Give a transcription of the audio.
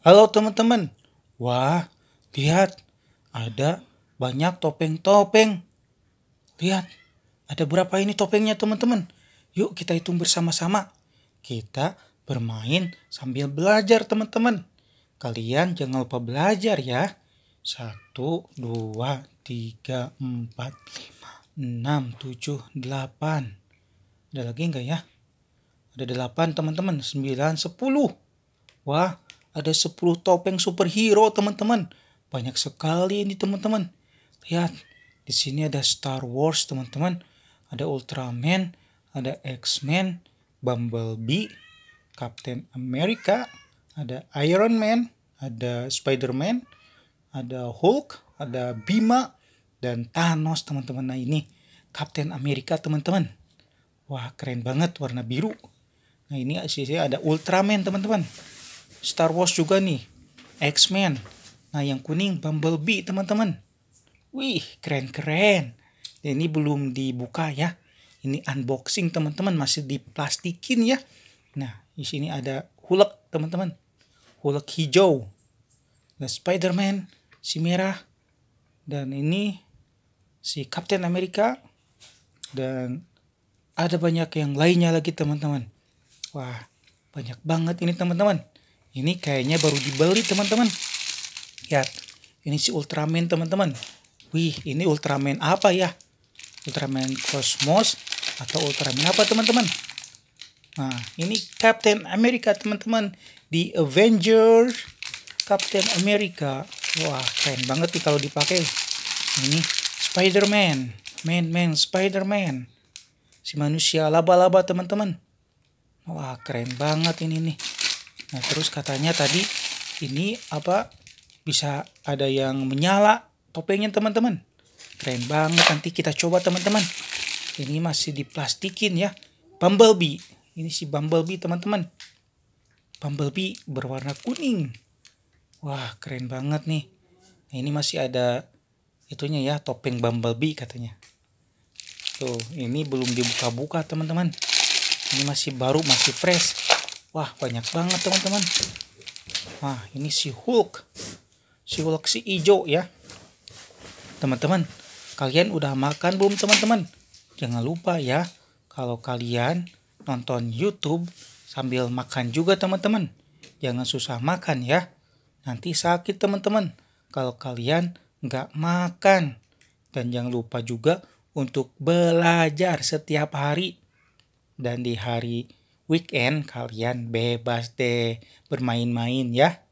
Halo teman-teman. Wah, lihat. Ada banyak topeng-topeng. Lihat, ada berapa ini topengnya teman-teman? Yuk kita hitung bersama-sama. Kita bermain sambil belajar teman-teman. Kalian jangan lupa belajar ya. Satu, dua, tiga, empat, lima, enam, tujuh, delapan. Ada lagi enggak ya? Ada delapan teman-teman. Sembilan, sepuluh. Wah, ada 10 topeng superhero, teman-teman. Banyak sekali ini, teman-teman. Lihat, di sini ada Star Wars, teman-teman. Ada Ultraman, ada X-Men, Bumblebee, Captain America, ada Iron Man, ada Spider-Man, ada Hulk, ada Bima, dan Thanos, teman-teman. Nah, ini Captain America, teman-teman. Wah, keren banget warna biru. Nah, ini sisi ada Ultraman, teman-teman. Star Wars juga nih, X-Men. Nah, yang kuning Bumblebee, teman-teman. Wih, keren-keren. Ini belum dibuka ya. Ini unboxing, teman-teman. Masih diplastikin ya. Nah, di sini ada Hulk, teman-teman. Hulk hijau. Dan Spider-Man, si merah. Dan ini si Captain America. Dan ada banyak yang lainnya lagi, teman-teman. Wah, banyak banget ini, teman-teman. Ini kayaknya baru dibeli teman-teman. Lihat, ini si Ultraman teman-teman. Wih, ini Ultraman apa ya? Ultraman Cosmos atau Ultraman apa teman-teman? Nah, ini Captain America teman-teman di Avengers, Captain America. Wah, keren banget nih kalau dipakai. Ini Spider-Man. Man-man Spider-Man. Si manusia laba-laba teman-teman. Wah, keren banget ini nih. Nah, terus katanya tadi ini apa bisa ada yang menyala topengnya teman-teman. Keren banget nanti kita coba teman-teman. Ini masih diplastikin ya. Bumblebee. Ini si Bumblebee teman-teman. Bumblebee berwarna kuning. Wah, keren banget nih. Nah, ini masih ada itunya ya, topeng Bumblebee katanya. Tuh, ini belum dibuka-buka, teman-teman. Ini masih baru, masih fresh. Wah, banyak banget teman-teman. Wah, ini si Hulk. Si Hulk si ijo ya. Teman-teman, kalian udah makan belum teman-teman? Jangan lupa ya, kalau kalian nonton YouTube sambil makan juga teman-teman. Jangan susah makan ya. Nanti sakit teman-teman kalau kalian nggak makan. Dan jangan lupa juga untuk belajar setiap hari. Dan di hari weekend kalian bebas deh bermain-main ya.